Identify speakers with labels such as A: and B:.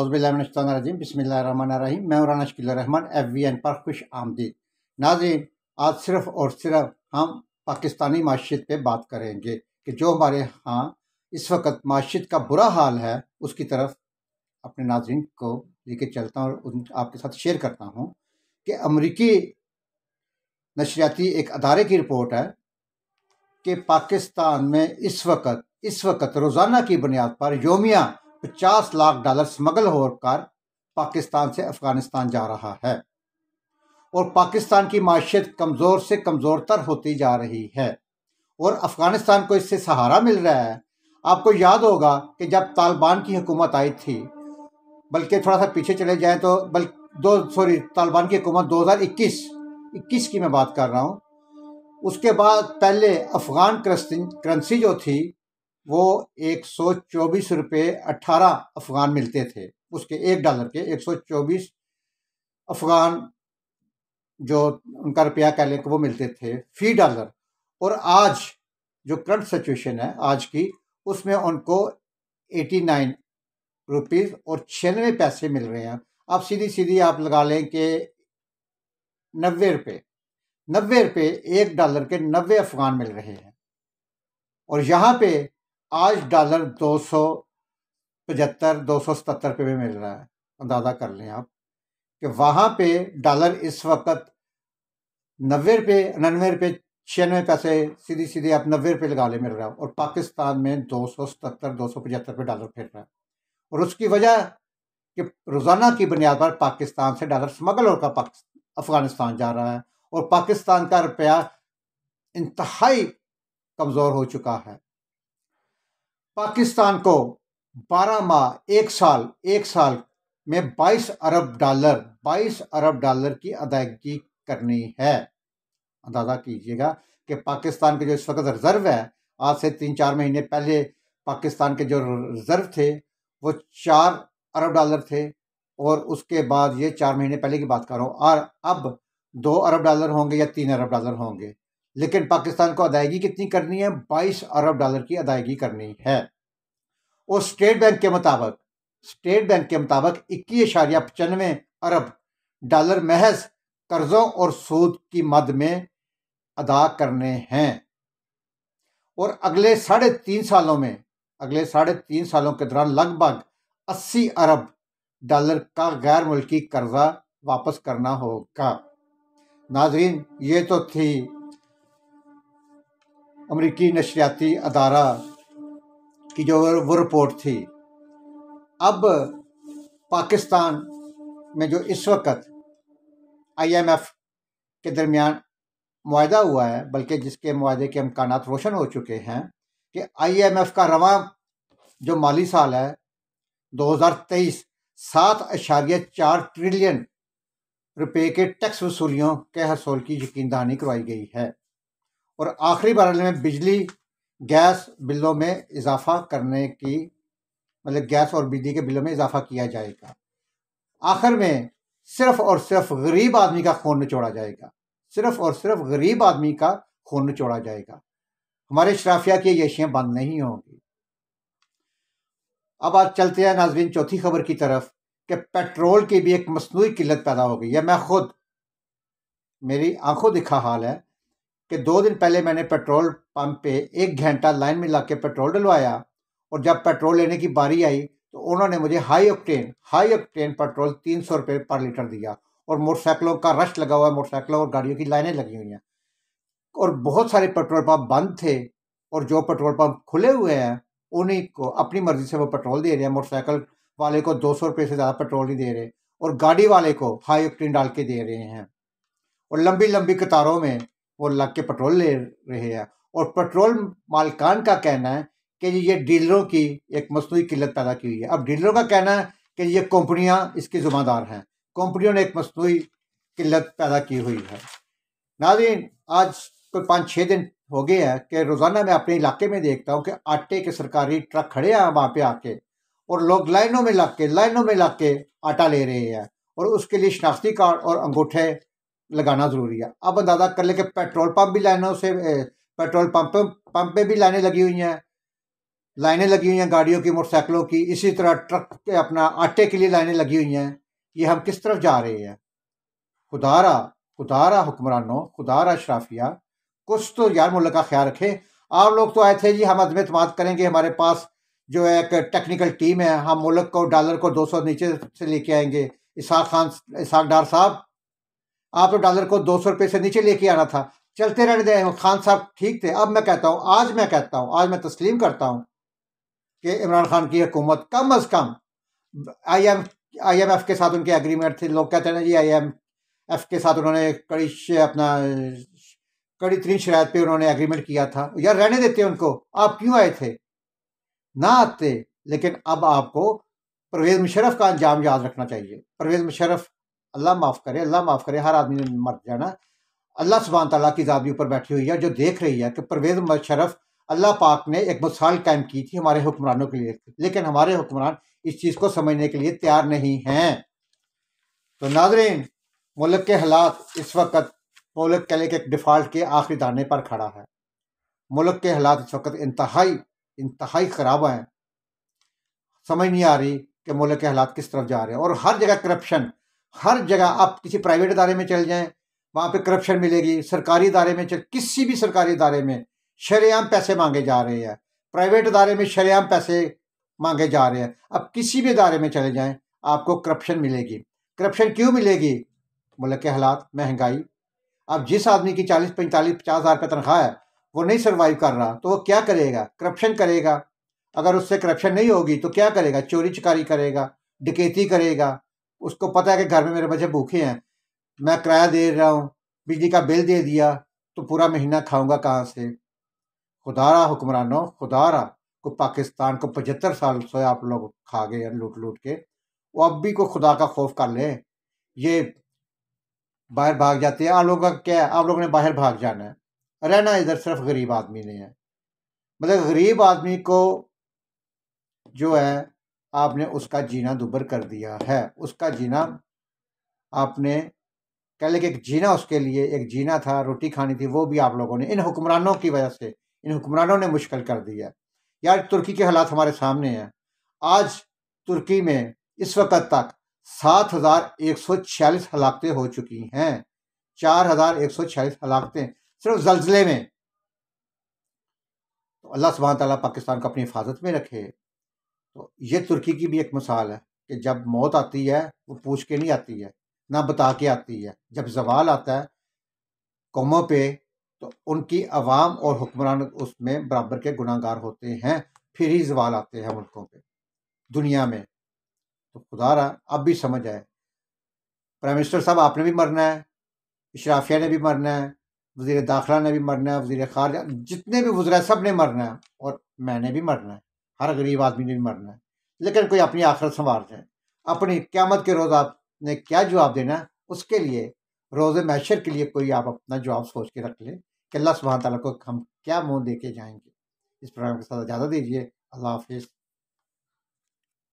A: अज़बिल्लाजीम बसमिल मैं Rana Rahman F V N पर खुश आमदीद नाजी आज सिर्फ़ और सिर्फ हम पाकिस्तानी माशत पर बात करेंगे कि जो हमारे यहाँ इस वक्त माशत का बुरा हाल है उसकी तरफ अपने नाजरन को लेके चलता हूँ और उन आपके साथ शेयर करता हूँ कि अमरीकी नशरियाती एक अदारे की रिपोर्ट है कि पाकिस्तान में इस वक्त इस वक्त रोज़ाना की बुनियाद पर योमिया पचास लाख डॉलर स्मगल होकर पाकिस्तान से अफगानिस्तान जा रहा है और पाकिस्तान की माशियत कमज़ोर से कमज़ोर तर होती जा रही है और अफगानिस्तान को इससे सहारा मिल रहा है आपको याद होगा कि जब तालिबान की हुकूमत आई थी बल्कि थोड़ा सा पीछे चले जाएं तो बल दो सॉरी तालिबान की हुकूमत 2021 21 की मैं बात कर रहा हूँ उसके बाद पहले अफ़गान करंसी जो थी वो एक सौ चौबीस रुपये अट्ठारह अफगान मिलते थे उसके एक डॉलर के एक सौ चौबीस अफगान जो उनका रुपया कह लें कि वो मिलते थे फी डॉलर और आज जो करंट सिचुएशन है आज की उसमें उनको एटी नाइन रुपीज़ और छियानवे पैसे मिल रहे हैं आप सीधी सीधी आप लगा लें कि नब्बे रुपये नबे रुपये एक डॉलर के नबे अफगान मिल रहे हैं और यहाँ पे आज डॉलर दो सौ पचहत्तर दो सौ सतहत्तर रुपये में मिल रहा है अंदाज़ा कर लें आप कि वहाँ पे डॉलर इस वक्त नबे रुपये उनानवे रुपये छियानवे पैसे सीधी सीधे आप नबे रुपये लगा ले मिल रहा है और पाकिस्तान में दो सौ सतहत्तर दो सौ पचहत्तर रुपये डॉलर फिर रहा है और उसकी वजह कि रोज़ाना की बुनियाद पर पाकिस्तान से डॉलर स्मगल होकर अफ़गानिस्तान जा रहा है और पाकिस्तान का रुपया इंतहाई कमज़ोर हो चुका है पाकिस्तान को 12 माह एक साल एक साल में 22 अरब डॉलर 22 अरब डॉलर की अदायगी करनी है अंदाजा कीजिएगा कि पाकिस्तान के जो इस वक्त रिजर्व है आज से तीन चार महीने पहले पाकिस्तान के जो रिजर्व थे वो चार अरब डॉलर थे और उसके बाद ये चार महीने पहले की बात कर रहा और अब दो अरब डॉलर होंगे या तीन अरब डॉलर होंगे लेकिन पाकिस्तान को अदायगी कितनी करनी है 22 अरब डॉलर की अदायगी करनी है और स्टेट बैंक के मुताबिक स्टेट बैंक के मुताबिक इक्कीस इशारिया पचानवे अरब डॉलर महज कर्जों और सूद की मद में अदा करने हैं और अगले साढ़े तीन सालों में अगले साढ़े तीन सालों के दौरान लगभग अस्सी अरब डॉलर का गैर मुल्की कर्जा वापस करना होगा नाजरीन ये तो थी अमरीकी नशरियाती अदारा की जो वो रिपोर्ट थी अब पाकिस्तान में जो इस वक्त आईएमएफ के दरमियान माहा हुआ है बल्कि जिसके माहे के अमकान रोशन हो चुके हैं कि आईएमएफ का रवा जो माली साल है 2023 सात अशारिया चार ट्रिलियन रुपए के टैक्स वसूलियों के हसूल की यकीन दहानी करवाई गई है और आखिरी मरल में बिजली गैस बिलों में इजाफा करने की मतलब गैस और बिजली के बिलों में इजाफा किया जाएगा आखिर में सिर्फ और सिर्फ गरीब आदमी का खून निचोड़ा जाएगा सिर्फ और सिर्फ गरीब आदमी का खून निचोड़ा जाएगा हमारे शराफिया की यशियाँ बंद नहीं होंगी अब आज चलते हैं नाजरीन चौथी खबर की तरफ कि पेट्रोल की भी एक मसनू किल्लत पैदा हो गई है मैं खुद मेरी आंखों दिखा हाल है कि दो दिन पहले मैंने पेट्रोल पंप पे एक घंटा लाइन में ला के पेट्रोल डलवाया और जब पेट्रोल लेने की बारी आई तो उन्होंने मुझे high octane high octane petrol तीन सौ रुपये पर लीटर दिया और मोटरसाइकिलों का रश लगा हुआ है मोटरसाइकिलों और गाड़ियों की लाइनें लगी हुई हैं और बहुत सारे पेट्रोल पंप बंद थे और जो पेट्रोल पंप खुले हुए हैं उन्हीं को अपनी मर्जी से वो पेट्रोल दे रहे हैं मोटरसाइकिल वाले को दो सौ रुपये से ज़्यादा पेट्रोल नहीं दे रहे और गाड़ी वाले को हाई ऑक्टेन डाल के दे रहे हैं और लंबी लंबी कतारों में वो लग के पेट्रोल ले रहे हैं और पेट्रोल मालकान का कहना है कि ये डीलरों की एक मसनू किल्लत पैदा की हुई है अब डीलरों का कहना है कि ये कंपनियां इसकी जुम्मेदार हैं कंपनियों ने एक मसनू किल्लत पैदा की हुई है नाजीन आज कोई पाँच छः दिन हो गए हैं कि रोज़ाना मैं अपने इलाके में देखता हूँ कि आटे के सरकारी ट्रक खड़े हैं वहाँ पे आके और लोग लाइनों में लग के लाइनों में लग के आटा ले रहे हैं और उसके लिए शनाख्ती कार्ड और अंगूठे लगाना ज़रूरी है अब अंदाज़ा कर ले कि पेट्रोल पंप भी लाइनों से पेट्रोल पंप पंपे भी लाइनें लगी हुई हैं लाइनें लगी हुई हैं गाड़ियों की मोटरसाइकिलों की इसी तरह ट्रक के अपना आटे के लिए लाइनें लगी हुई हैं ये हम किस तरफ जा रहे हैं खुदारा खुदारा हुक्मरानों खुदारा शराफिया कुछ तो यार मुल्क का ख्याल रखें आप लोग तो आए थे जी हम अदम अतमाद करेंगे हमारे पास जो है एक टेक्निकल टीम है हम मुल्क को डॉलर को दो सौ नीचे से लेके आएंगे इसहाक खान इसहाक डार साहब आप तो डॉलर को दो सौ रुपये से नीचे लेके आना था चलते रहने दें खान साहब ठीक थे अब मैं कहता हूँ आज मैं कहता हूँ आज मैं तस्लीम करता हूँ कि इमरान खान की हुकूमत कम अज़ कम I M I M F के साथ उनके एग्रीमेंट थे लोग कहते हैं ना जी आई एम एफ़ के साथ उन्होंने कड़ी अपना कड़ी तरीन शरात पर उन्होंने एग्रीमेंट किया था यार रहने देते उनको आप क्यों आए थे ना आते लेकिन अब आपको परवेज़ मुशरफ का अंजाम याद रखना चाहिए परवेज़ मुशरफ अल्लाह माफ़ करे अल्लाह माफ़ करे हर आदमी ने मर जाना अल्लाह सुबहान तला की ज़ात ऊपर बैठी हुई है जो देख रही है कि परवेज़ मशरफ अल्लाह पाक ने एक मिसाल कायम की थी हमारे हुक्मरानों के लिए लेकिन हमारे हुक्मरान इस चीज़ को समझने के लिए तैयार नहीं हैं तो नाजरीन मुल्क के हालात इस वक्त मुल्क कहले के डिफ़ॉल्ट के आखिरी दाने पर खड़ा है मुल्क के हालात इस वक्त इंतहाई इंतहाई ख़राब हैं समझ नहीं आ रही कि मुल्क के हालात किस तरफ जा रहे हैं और हर जगह करप्शन हर जगह आप किसी प्राइवेट इदारे में चल जाएं वहाँ पे करप्शन मिलेगी सरकारी इदारे में चल किसी भी सरकारी इदारे में शरेआम पैसे मांगे जा रहे हैं प्राइवेट इदारे में शरेआम पैसे मांगे जा रहे हैं अब किसी भी इदारे में चले जाएं आपको करप्शन मिलेगी करप्शन क्यों मिलेगी मुल्क के हालात महंगाई अब जिस आदमी की चालीस पैंतालीस पचास हज़ार रुपये तनख्वाह है वो नहीं सर्वाइव कर रहा तो वो क्या करेगा करप्शन करेगा अगर उससे करप्शन नहीं होगी तो क्या करेगा चोरी चकारी करेगा डकैती करेगा उसको पता है कि घर में मेरे बच्चे भूखे हैं मैं किराया दे रहा हूँ बिजली का बिल दे दिया तो पूरा महीना खाऊंगा कहाँ से खुदा रहा हुक्मरानों रहा को पाकिस्तान को पचहत्तर साल से आप लोग खा गए लूट लूट के वो अब भी को खुदा का खौफ कर ले ये बाहर भाग जाते हैं आप लोगों का क्या है आप लोगों ने बाहर भाग जाना है रहना इधर सिर्फ गरीब आदमी ने है मतलब गरीब आदमी को जो है आपने उसका जीना दुबर कर दिया है उसका जीना आपने कह लें कि एक जीना उसके लिए एक जीना था रोटी खानी थी वो भी आप लोगों ने इन हुक्मरानों की वजह से इन हुक्मरानों ने मुश्किल कर दिया यार तुर्की के हालात हमारे सामने हैं आज तुर्की में इस वक्त तक सात हज़ार एक सौ छियालीस हलाकतें हो चुकी हैं चार हज़ार एक सौ छियालीस हलाकतें सिर्फ जल्जले में तो अल्लाह सुबह तला पाकिस्तान को अपनी हिफाजत में रखे तो ये तुर्की की भी एक मिसाल है कि जब मौत आती है वो पूछ के नहीं आती है ना बता के आती है जब जवाल आता है कौमों पे तो उनकी आवाम और हुक्मरान उसमें बराबर के गुनागार होते हैं फिर ही जवाल आते हैं मुल्कों पे दुनिया में तो खुदा रहा अब भी समझ आए प्राइम मिनिस्टर साहब आपने भी मरना है इशराफिया ने भी मरना है वजीर दाखिला ने भी मरना है वजीर खारजा जितने भी वजरा सब ने मरना है और मैंने भी मरना है हर गरीब आदमी ने मरना है लेकिन कोई अपनी आखिरत संवार जाए अपनी क्यामत के रोज़ आपने क्या जवाब देना है उसके लिए रोज़ मैशर के लिए कोई आप अपना जवाब सोच के रख लें कि अल्लाह सुबह तला को हम क्या मुँह दे के जाएंगे इस प्रोग्राम के साथ ज़्यादा दीजिए अल्लाह हाफिज़